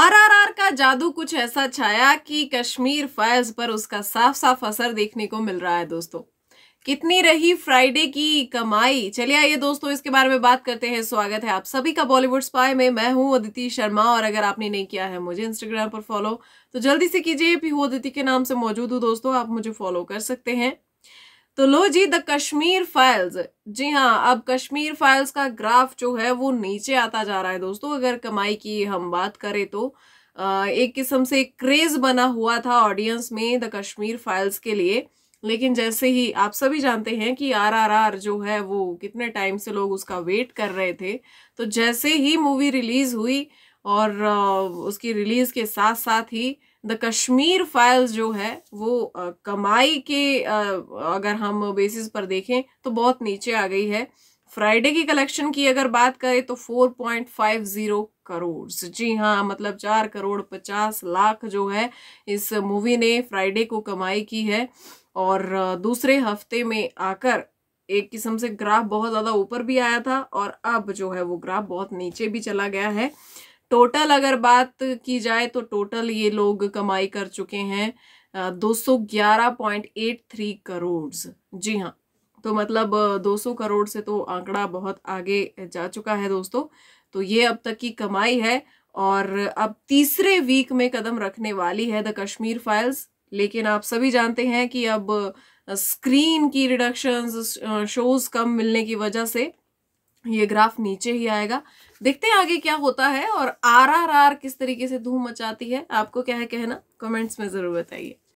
आरआरआर का जादू कुछ ऐसा छाया कि कश्मीर फाइल्स पर उसका साफ साफ असर देखने को मिल रहा है दोस्तों कितनी रही फ्राइडे की कमाई चलिए आइए दोस्तों इसके बारे में बात करते हैं स्वागत है आप सभी का बॉलीवुड स्पाई में मैं हूं अदिति शर्मा और अगर आपने नहीं किया है मुझे इंस्टाग्राम पर फॉलो तो जल्दी से कीजिए भी हो अदिति के नाम से मौजूद हूँ दोस्तों आप मुझे फॉलो कर सकते हैं तो लो जी द कश्मीर फाइल्स जी हाँ अब कश्मीर फाइल्स का ग्राफ जो है वो नीचे आता जा रहा है दोस्तों अगर कमाई की हम बात करें तो एक किस्म से क्रेज बना हुआ था ऑडियंस में द कश्मीर फाइल्स के लिए लेकिन जैसे ही आप सभी जानते हैं कि आरआरआर जो है वो कितने टाइम से लोग उसका वेट कर रहे थे तो जैसे ही मूवी रिलीज़ हुई और उसकी रिलीज़ के साथ साथ ही द कश्मीर फाइल्स जो है वो आ, कमाई के आ, अगर हम बेसिस पर देखें तो बहुत नीचे आ गई है फ्राइडे की कलेक्शन की अगर बात करें तो 4.50 करोड़ जी हाँ मतलब चार करोड़ पचास लाख जो है इस मूवी ने फ्राइडे को कमाई की है और दूसरे हफ्ते में आकर एक किस्म से ग्राफ बहुत ज़्यादा ऊपर भी आया था और अब जो है वो ग्राफ बहुत नीचे भी चला गया है टोटल अगर बात की जाए तो टोटल ये लोग कमाई कर चुके हैं दो सौ ग्यारह पॉइंट एट थ्री करोड़ जी हाँ तो मतलब 200 करोड़ से तो आंकड़ा बहुत आगे जा चुका है दोस्तों तो ये अब तक की कमाई है और अब तीसरे वीक में कदम रखने वाली है द कश्मीर फाइल्स लेकिन आप सभी जानते हैं कि अब स्क्रीन की रिडक्शंस शोज कम मिलने की वजह से ये ग्राफ नीचे ही आएगा देखते हैं आगे क्या होता है और आर आर आर किस तरीके से धूम मचाती है आपको क्या है कहना कमेंट्स में ज़रूर बताइए